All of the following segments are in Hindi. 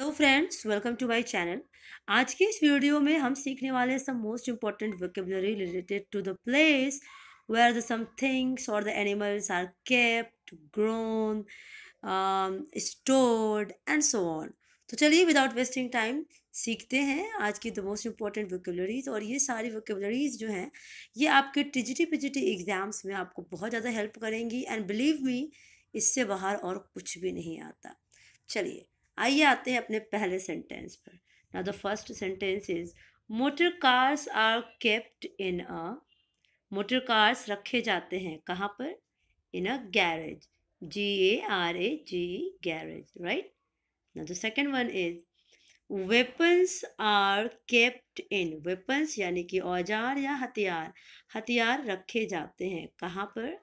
Hello friends welcome to my channel आज के इस वीडियो में हम सीखने वाले some most important vocabulary related to the place where the some things और the animals are kept grown stored and so on तो चलिए विदाउट वेस्टिंग टाइम सीखते हैं आज की द मोस्ट इम्पॉर्टेंट वोकेबलरीज और ये सारी वोकेबलरीज जो हैं ये आपके टिजिटी पिजिटी एग्ज़ाम्स में आपको बहुत ज़्यादा हेल्प करेंगी एंड बिलीव मी इससे बाहर और कुछ भी नहीं आता चलिए आइए आते हैं अपने पहले सेंटेंस पर ना the first sentence is motor cars are kept in a motor cars रखे जाते हैं कहाँ पर in a garage G A R A G garage right ना the second one is weapons are kept in weapons यानी कि औजार या हथियार हथियार रखे जाते हैं कहाँ पर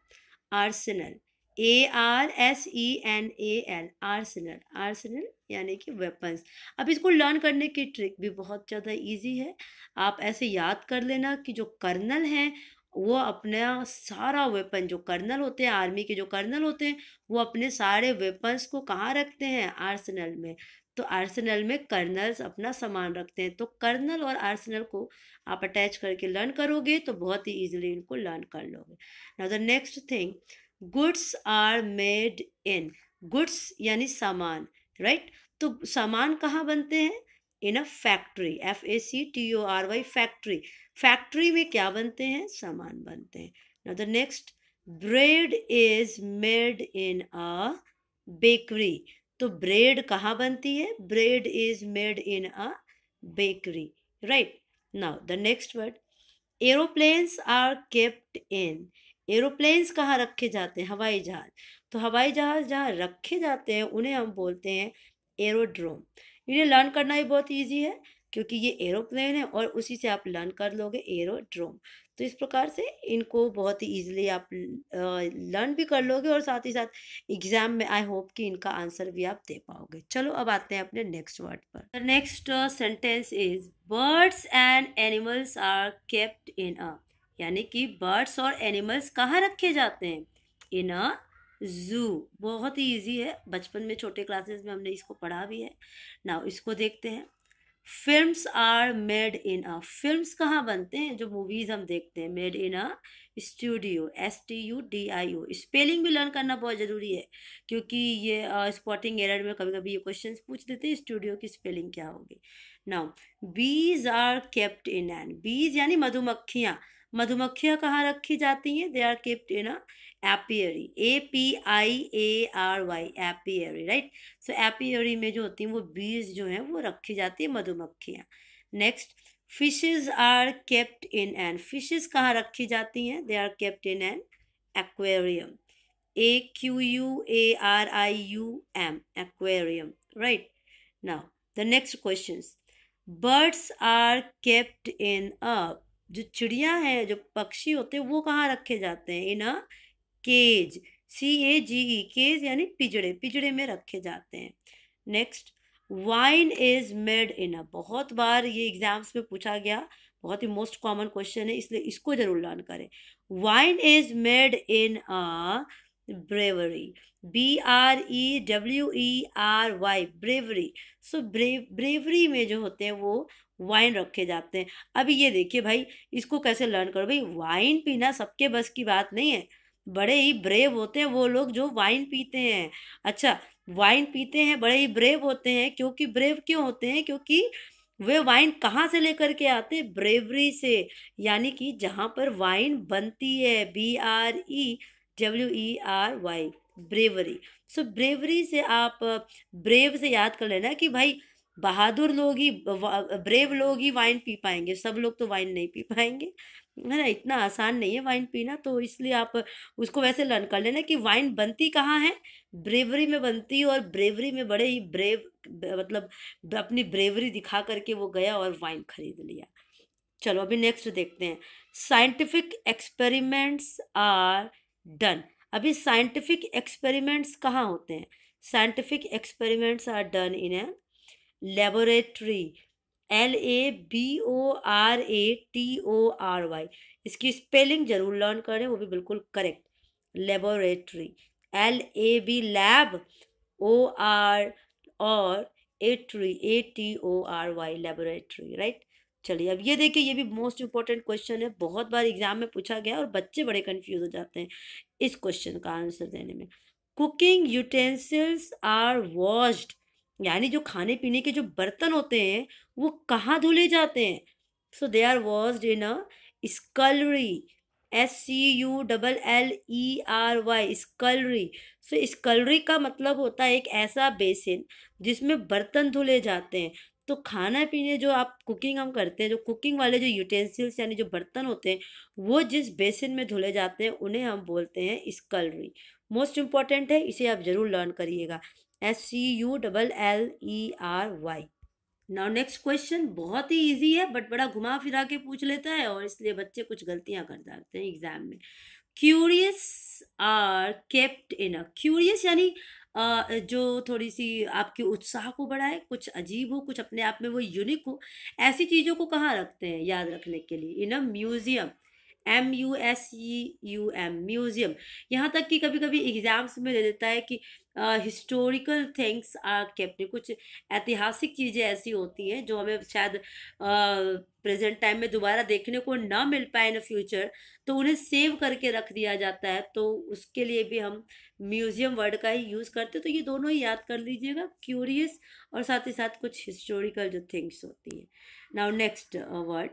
arsenal A R S E N A L arsenal arsenal यानी कि वेपन्स अब इसको लर्न करने की ट्रिक भी बहुत ज़्यादा इजी है आप ऐसे याद कर लेना कि जो कर्नल हैं वो अपना सारा वेपन जो कर्नल होते हैं आर्मी के जो कर्नल होते हैं वो अपने सारे वेपन्स को कहाँ रखते हैं आर्सनल में तो आर्सनल में कर्नल्स अपना सामान रखते हैं तो कर्नल और आर्सनल को आप अटैच करके लर्न करोगे तो बहुत ही इजीली इनको लर्न कर लोगे now the next thing goods are made in goods यानी सामान राइट right? तो सामान कहाँ बनते हैं in a factory F A C T O R Y factory factory में क्या बनते हैं सामान बनते हैं now the next bread is made in a bakery तो ब्रेड कहाँ बनती है bread is made in a bakery right now the next word aeroplanes are kept in aeroplanes कहाँ रखे जाते हैं हवाई जहाज़ तो हवाई जहाज़ जहाँ रखे जाते हैं उन्हें हम बोलते हैं एरोड्रोम इन्हें लर्न करना भी बहुत ईजी है क्योंकि ये एरोप्लेन है और उसी से आप लर्न कर लोगे एरोड्रोम तो इस प्रकार से इनको बहुत ही ईजिली आप लर्न भी कर लोगे और साथ ही साथ एग्ज़ाम में आई होप कि इनका आंसर भी आप दे पाओगे चलो अब आते हैं अपने नेक्स्ट वर्ड पर next sentence is birds and animals are kept in a यानी कि बर्ड्स और एनिमल्स कहाँ रखे जाते हैं इन अ जू बहुत ही ईजी है बचपन में छोटे क्लासेस में हमने इसको पढ़ा भी है ना इसको देखते हैं films are made in a films कहाँ बनते हैं जो मूवीज़ हम देखते हैं made in a studio S T U D I O spelling भी लर्न करना बहुत ज़रूरी है क्योंकि ये स्पॉटिंग एरर में कभी कभी ये क्वेश्चन पूछ देते हैं स्टूडियो की स्पेलिंग क्या होगी now bees are kept in N बीज यानी मधुमक्खियाँ मधुमक्खियाँ कहाँ रखी जाती हैं they are kept in a apiary A P I A R Y apiary right so apiary में जो होती हैं वो बीज जो हैं वो रखी जाती है मधुमक्खियाँ next fishes are kept in an fishes कहाँ रखी जाती हैं they are kept in an aquarium A Q U A R I U M aquarium right now the next question birds are kept in a जो चिड़िया है जो पक्षी होते हैं वो कहाँ रखे जाते हैं in a hmm. Cage C A ji E cage यानी पिजड़े पिजड़े में रखे जाते हैं next wine is made in a बहुत बार ये एग्जाम्स में पूछा गया बहुत ही मोस्ट कॉमन क्वेश्चन है इसलिए इसको जरूर लर्न करें wine is made in a brewery B R E W E R Y brewery so brew brewery में जो होते हैं वो वाइन रखे जाते हैं अब ये देखिए भाई इसको कैसे लर्न करो भाई वाइन पीना सबके बस की बात नहीं है बड़े ही ब्रेव होते हैं वो लोग जो वाइन पीते हैं अच्छा वाइन पीते हैं बड़े ही ब्रेव होते हैं क्योंकि ब्रेव क्यों होते हैं क्योंकि वे वाइन कहाँ से लेकर के आते हैं ब्रेवरी से यानी कि जहाँ पर वाइन बनती है B R E W E R Y brewery so brewery से आप ब्रेव से याद कर लेना कि भाई बहादुर लोग ही ब्रेव लोग ही वाइन पी पाएंगे सब लोग तो वाइन नहीं पी पाएंगे है ना इतना आसान नहीं है वाइन पीना तो इसलिए आप उसको वैसे लर्न कर लेना कि वाइन बनती कहाँ है ब्रेवरी में बनती और ब्रेवरी में बड़े ही ब्रेव मतलब अपनी ब्रेवरी दिखा करके वो गया और वाइन खरीद लिया चलो अभी नेक्स्ट देखते हैं साइंटिफिक एक्सपेरिमेंट्स आर डन अभी साइंटिफिक एक्सपेरिमेंट्स कहाँ होते हैं scientific experiments are done in a laboratory L A B O R A T O R Y इसकी स्पेलिंग जरूर लर्न करें वो भी बिल्कुल correct laboratory L A B lab O R और A tree A T O R Y laboratory right चलिए अब ये देखिए ये भी मोस्ट इंपॉर्टेंट क्वेश्चन है बहुत बार एग्जाम में पूछा गया और बच्चे बड़े कंफ्यूज हो जाते हैं इस क्वेश्चन का आंसर देने में कुकिंग यूटेंसिल्स आर वॉश्ड यानी जो खाने पीने के जो बर्तन होते हैं वो कहाँ धुले जाते हैं so they are washed in a scullery S C U double L E R Y scullery so scullery का मतलब होता है एक ऐसा बेसिन जिसमें बर्तन धुले जाते हैं तो खाना पीने जो आप कुकिंग हम करते हैं जो कुकिंग वाले जो यूटेंसिल्स यानी जो बर्तन होते हैं वो जिस बेसिन में धुले जाते हैं उन्हें हम बोलते हैं स्कलरी मोस्ट इम्पॉर्टेंट है इसे आप ज़रूर लर्न करिएगा S C U double L E R Y now next question बहुत ही ईजी है बट बड़ा घुमा फिरा के पूछ लेता है और इसलिए बच्चे कुछ गलतियाँ कर जाते हैं एग्जाम में curious are kept in a curious यानी जो थोड़ी सी आपके उत्साह को बढ़ाए कुछ अजीब हो कुछ अपने आप में वो यूनिक हो ऐसी चीज़ों को कहाँ रखते हैं याद रखने के लिए in a museum M U S E U M museum यहाँ तक कि कभी कभी एग्ज़ाम्स में दे देता है कि हिस्टोरिकल थिंग्स आर केप्ट कुछ ऐतिहासिक चीज़ें ऐसी होती हैं जो हमें शायद प्रेजेंट टाइम में दोबारा देखने को ना मिल पाए इन फ्यूचर तो उन्हें सेव करके रख दिया जाता है तो उसके लिए भी हम म्यूज़ियम वर्ड का ही यूज़ करते तो ये दोनों ही याद कर लीजिएगा क्यूरियस और साथ ही साथ कुछ हिस्टोरिकल जो थिंग्स होती है now next word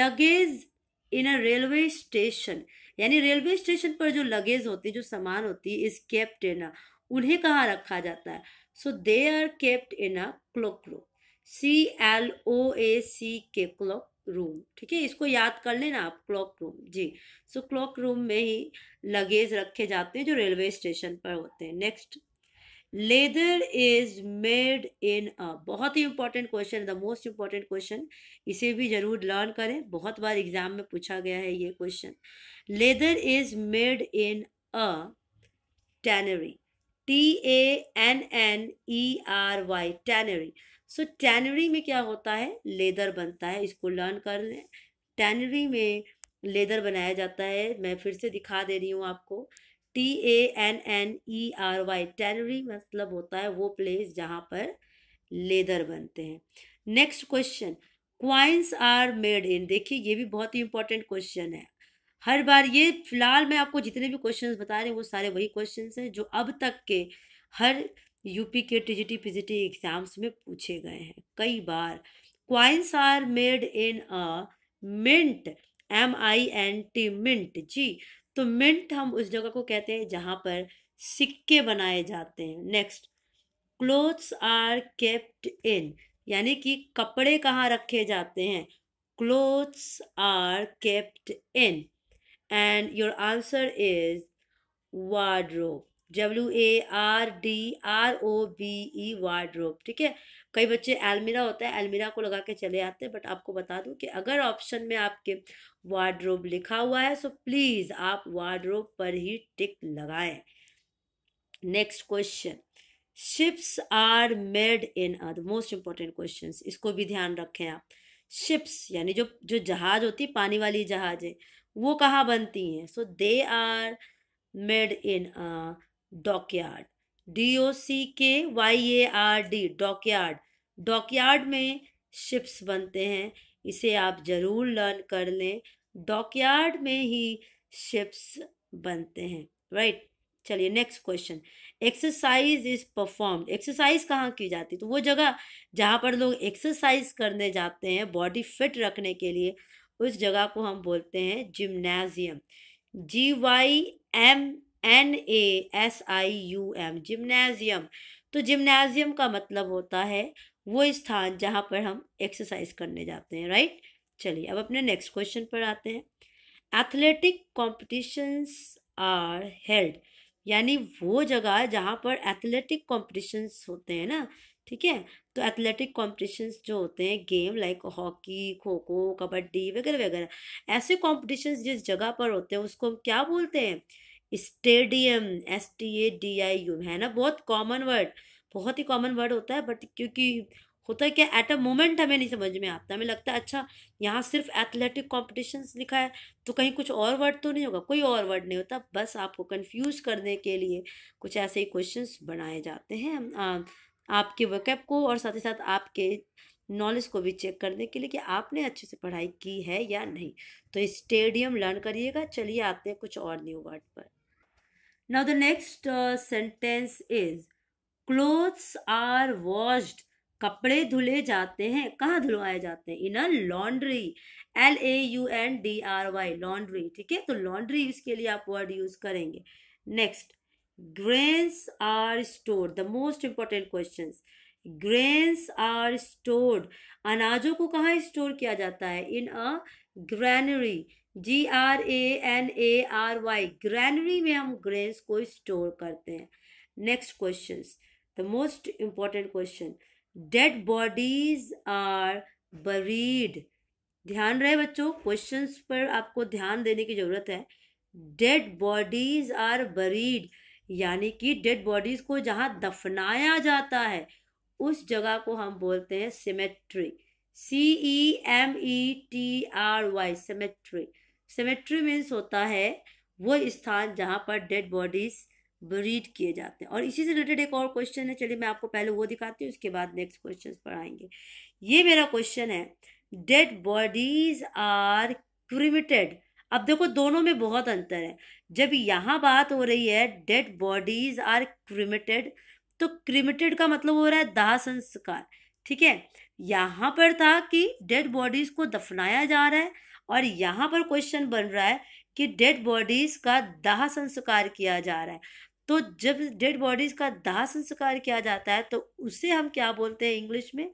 luggage in a railway station यानी रेलवे स्टेशन पर जो लगेज होती जो सामान होती इज केप्ट इन अ उन्हें कहाँ रखा जाता है so they are kept in a cloak room C L O A C K clock room ठीक है इसको याद कर लेना आप क्लॉक रूम जी सो क्लॉक रूम में ही लगेज रखे जाते हैं जो रेलवे स्टेशन पर होते हैं next leather is made in a बहुत ही important question the most important question इसे भी जरूर लर्न करें बहुत बार एग्जाम में पूछा गया है ये question leather is made in a tannery T A N N E R Y tannery so tannery में क्या होता है लेदर बनता है इसको लर्न कर लें टैनरी में लेदर बनाया जाता है मैं फिर से दिखा दे रही हूँ आपको T A N N E R Y tannery मतलब होता है वो प्लेस जहाँ पर लेदर बनते हैं next question coins are made in देखिए ये भी बहुत ही इंपॉर्टेंट क्वेश्चन है हर बार ये फिलहाल मैं आपको जितने भी क्वेश्चन बता रही हूँ वो सारे वही क्वेश्चन हैं जो अब तक के हर यूपी के T T G P G T exams में पूछे गए हैं कई बार coins are made in a mint M I N T mint जी तो मिंट हम उस जगह को कहते हैं जहाँ पर सिक्के बनाए जाते हैं next clothes are kept in यानी कि कपड़े कहाँ रखे जाते हैं clothes are kept in and your answer is wardrobe W A R D R O B E wardrobe ठीक है कई बच्चे अलमीरा होता है अलमीरा को लगा के चले आते हैं बट आपको बता दूं कि अगर ऑप्शन में आपके वार्ड्रोब लिखा हुआ है सो प्लीज़ आप वार्ड्रोब पर ही टिक लगाएं next question ships are made in the most important question इसको भी ध्यान रखें आप शिप्स यानी जो जो जहाज होती है पानी वाली जहाजें वो कहाँ बनती हैं so they are made in dockyard D O C K Y A R D dockyard dockyard में शिप्स बनते हैं इसे आप ज़रूर लर्न कर लें डॉकयार्ड में ही शिप्स बनते हैं राइट चलिए next question exercise is perform exercise कहाँ की जाती है तो वो जगह जहाँ पर लोग एक्सरसाइज करने जाते हैं बॉडी फिट रखने के लिए उस जगह को हम बोलते हैं gymnasium G Y M N A S I U M gymnasium तो जिम्नाजियम का मतलब होता है वो स्थान जहाँ पर हम एक्सरसाइज करने जाते हैं राइट चलिए अब अपने नेक्स्ट क्वेश्चन पर आते हैं एथलेटिक कॉम्पिटिशन्स आर हेल्ड यानी वो जगह जहाँ पर एथलेटिक कॉम्पिटिशन्स होते हैं ना ठीक है तो एथलेटिक कॉम्पिटिशन्स जो होते हैं गेम लाइक हॉकी खो खो कबड्डी वगैरह वगैरह ऐसे कॉम्पिटिशन्स जिस जगह पर होते हैं उसको हम क्या बोलते हैं stadium S T A D I U है ना बहुत कॉमन वर्ड बहुत ही कॉमन वर्ड होता है बट क्योंकि होता है क्या एट अ मोमेंट हमें नहीं समझ में आता हमें लगता है अच्छा यहाँ सिर्फ एथलेटिक कॉम्पिटिशन लिखा है तो कहीं कुछ और वर्ड तो नहीं होगा कोई और वर्ड नहीं होता बस आपको कन्फ्यूज़ करने के लिए कुछ ऐसे ही क्वेश्चन बनाए जाते हैं आ, आपके वर्कअप को और साथ ही साथ आपके नॉलेज को भी चेक करने के लिए कि आपने अच्छे से पढ़ाई की है या नहीं तो स्टेडियम लर्न करिएगा चलिए आते हैं कुछ और न्यू वर्ड पर now the next sentence is clothes are washed कपड़े धुले जाते हैं कहाँ धुलवाए जाते हैं in a laundry L A U N D R Y laundry ठीक है तो लॉन्ड्री इसके लिए आप वर्ड यूज करेंगे next grains are store the most important question grains are stored अनाजों को कहाँ स्टोर किया जाता है in a granary G R A N A R Y granary में हम ग्रेन्स को स्टोर करते हैं next question the most important question dead bodies are buried ध्यान रहे बच्चों क्वेश्चंस पर आपको ध्यान देने की ज़रूरत है डेड बॉडीज आर बरीड यानी कि डेड बॉडीज को जहाँ दफनाया जाता है उस जगह को हम बोलते हैं cemetery C E M E T R Y cemetery cemetery means होता है वो स्थान जहाँ पर डेड बॉडीज़ ब्रीड किए जाते हैं और इसी से रिलेटेड एक और क्वेश्चन है चलिए मैं आपको पहले वो दिखाती हूँ उसके बाद नेक्स्ट क्वेश्चन पढ़ाएंगे ये मेरा क्वेश्चन है डेड बॉडीज आर क्रिमिटेड अब देखो दोनों में बहुत अंतर है जब यहाँ बात हो रही है डेड बॉडीज आर क्रिमिटेड तो क्रिमिटेड का मतलब हो रहा है दाह संस्कार ठीक है यहाँ पर था कि डेड बॉडीज को दफनाया जा रहा है और यहाँ पर क्वेश्चन बन रहा है कि डेड बॉडीज का दाह संस्कार किया जा रहा है तो जब डेड बॉडीज का दाह संस्कार किया जाता है तो उसे हम क्या बोलते हैं इंग्लिश में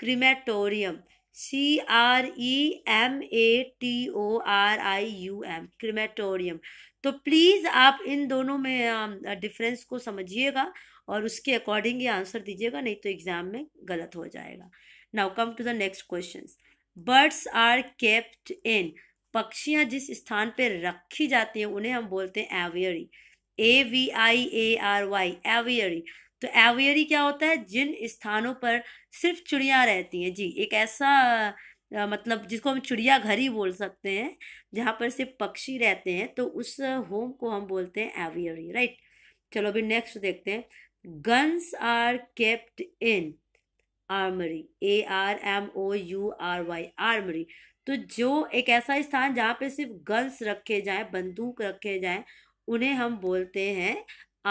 crematorium C R E e M A T O R I U M crematorium तो प्लीज़ आप इन दोनों में डिफरेंस को समझिएगा और उसके अकॉर्डिंग ही आंसर दीजिएगा नहीं तो एग्ज़ाम में गलत हो जाएगा now come to the next question birds are kept in पक्षियाँ जिस स्थान पर रखी जाती हैं उन्हें हम बोलते हैं aviary A V I A R Y aviary तो एवियरी क्या होता है जिन स्थानों पर सिर्फ चिड़िया रहती हैं जी एक ऐसा मतलब जिसको हम चिड़िया घर ही बोल सकते हैं जहाँ पर सिर्फ पक्षी रहते हैं तो उस होम को हम बोलते हैं एवियरी राइट चलो अभी नेक्स्ट देखते हैं guns are kept in armoury A R M O U R Y armoury तो जो एक ऐसा स्थान जहाँ पे सिर्फ गन्स रखे जाए बंदूक रखे जाए उन्हें हम बोलते हैं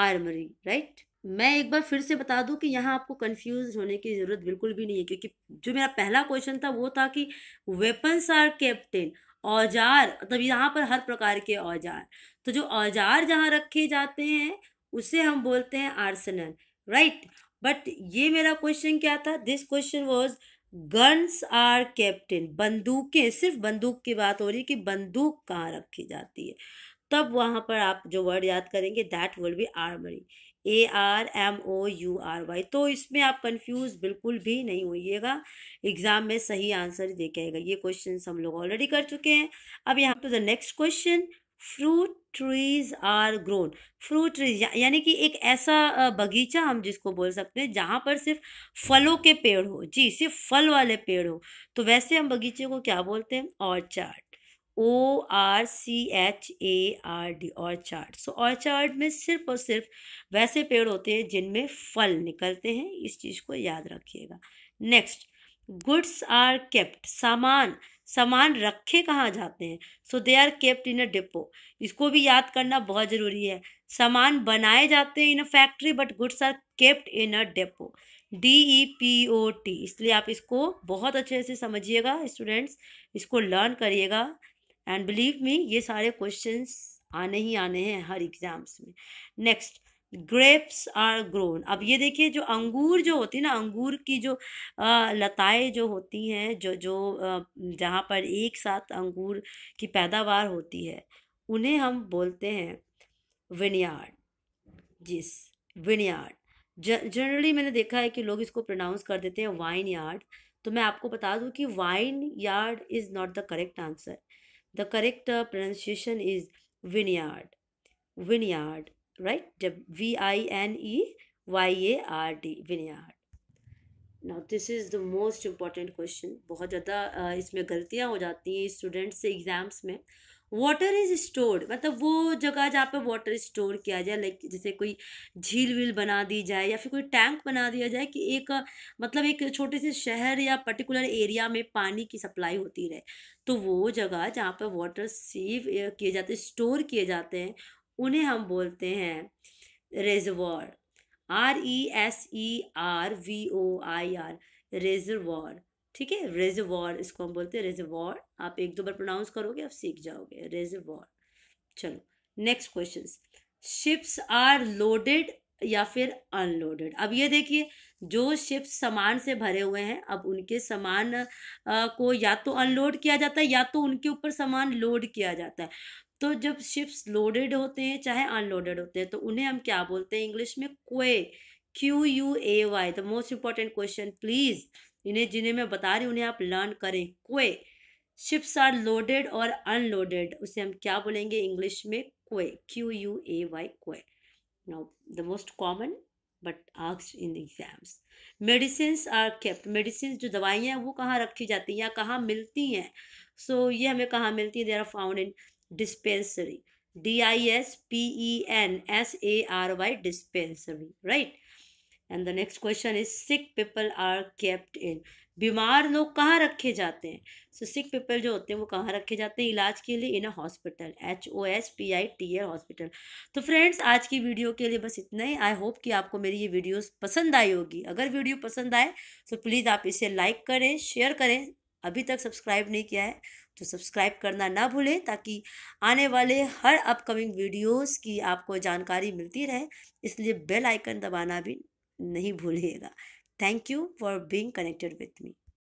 आर्मरी राइट मैं एक बार फिर से बता दूं कि यहाँ आपको कंफ्यूज होने की ज़रूरत बिल्कुल भी नहीं है क्योंकि जो मेरा पहला क्वेश्चन था वो था कि वेपन्स आर कैप्टेन औजार मतलब यहाँ पर हर प्रकार के औजार तो जो औजार जहाँ रखे जाते हैं उसे हम बोलते हैं आर्सनल राइट बट ये मेरा क्वेश्चन क्या था this question was guns are kept in बंदूकें सिर्फ बंदूक की बात हो रही है कि बंदूक कहाँ रखी जाती है तब वहाँ पर आप जो वर्ड याद करेंगे that will be armoury A R M O U R Y तो इसमें आप कंफ्यूज बिल्कुल भी नहीं होइएगा एग्ज़ाम में सही आंसर देखेगा ये क्वेश्चन हम लोग ऑलरेडी कर चुके हैं अब यहाँ to the next question fruit trees are grown fruit trees यानी कि एक ऐसा बगीचा हम जिसको बोल सकते हैं जहाँ पर सिर्फ फलों के पेड़ हो जी सिर्फ फल वाले पेड़ हो तो वैसे हम बगीचे को क्या बोलते हैं orchard O R C H A R D orchard so orchard में सिर्फ और सिर्फ वैसे पेड़ होते हैं जिनमें फल निकलते हैं इस चीज़ को याद रखिएगा नेक्स्ट गुड्स आर केप्ट सामान सामान रखे कहाँ जाते हैं so they are kept in a depot इसको भी याद करना बहुत ज़रूरी है सामान बनाए जाते हैं in a factory but goods are kept in a depot D E P O T इसलिए आप इसको बहुत अच्छे से समझिएगा स्टूडेंट्स इसको लर्न करिएगा एंड बिलीव मी ये सारे क्वेश्चंस आने ही आने हैं हर एग्ज़ाम्स में नेक्स्ट ग्रेप्स आर ग्रोन अब ये देखिए जो अंगूर जो होती है ना अंगूर की जो लताएं जो होती हैं जो जो जहाँ पर एक साथ अंगूर की पैदावार होती है उन्हें हम बोलते हैं विनयार्ड जिस विनयार्ड जनरली मैंने देखा है कि लोग इसको प्रोनाउंस कर देते हैं वाइन यार्ड तो मैं आपको बता दूं कि vineyard is not the correct answer The correct pronunciation is vineyard. Vineyard, right? V I N E Y A R D. Vineyard. Now this is the most important question बहुत ज़्यादा इसमें गलतियाँ हो जाती हैं स्टूडेंट्स से एग्ज़ाम्स में वाटर इज़ स्टोर्ड मतलब वो जगह जहाँ पे वाटर स्टोर किया जाए लाइक जैसे कोई झील वील बना दी जाए या फिर कोई टैंक बना दिया जाए कि एक मतलब एक छोटे से शहर या पर्टिकुलर एरिया में पानी की सप्लाई होती रहे तो वो जगह जहाँ पर वाटर सेव किए जाते स्टोर किए जाते हैं उन्हें हम बोलते हैं reservoir R E S E R V O I R reservoir ठीक है रेजवार इसको हम बोलते हैं रेजवार आप एक दो बार प्रोनाउंस करोगे आप सीख जाओगे रेजवार चलो next question ships are loaded या फिर अनलोडेड अब ये देखिए जो शिप्स सामान से भरे हुए हैं अब उनके सामान को या तो अनलोड किया जाता है या तो उनके ऊपर सामान लोड किया जाता है तो जब शिप्स लोडेड होते हैं चाहे अनलोडेड होते हैं तो उन्हें हम क्या बोलते हैं इंग्लिश में quay Q U A Y the most important question please इन्हें जिन्हें मैं बता रही हूँ उन्हें आप लर्न करें क्वे शिप्स आर लोडेड और अनलोडेड उसे हम क्या बोलेंगे इंग्लिश में quay Q U A Y quay now the most common but asked in exams medicine are kept medicine जो दवाइयाँ हैं वो कहाँ रखी जाती हैं या कहाँ मिलती हैं सो so, ये हमें कहाँ मिलती हैं they are found in dispensary D I S P E N S A R Y dispensary right and the next question is sick people are kept in बीमार लोग कहाँ रखे जाते हैं सो सिक पीपल जो होते हैं वो कहाँ रखे जाते हैं इलाज के लिए in a hospital H O S P I T R hospital तो फ्रेंड्स आज की वीडियो के लिए बस इतना ही आई होप कि आपको मेरी ये वीडियोस पसंद आई होगी अगर वीडियो पसंद आए तो प्लीज़ आप इसे लाइक करें शेयर करें अभी तक सब्सक्राइब नहीं किया है तो सब्सक्राइब करना ना भूलें ताकि आने वाले हर अपकमिंग वीडियोस की आपको जानकारी मिलती रहे इसलिए बेल आइकन दबाना भी नहीं भूलिएगा thank you for being connected with me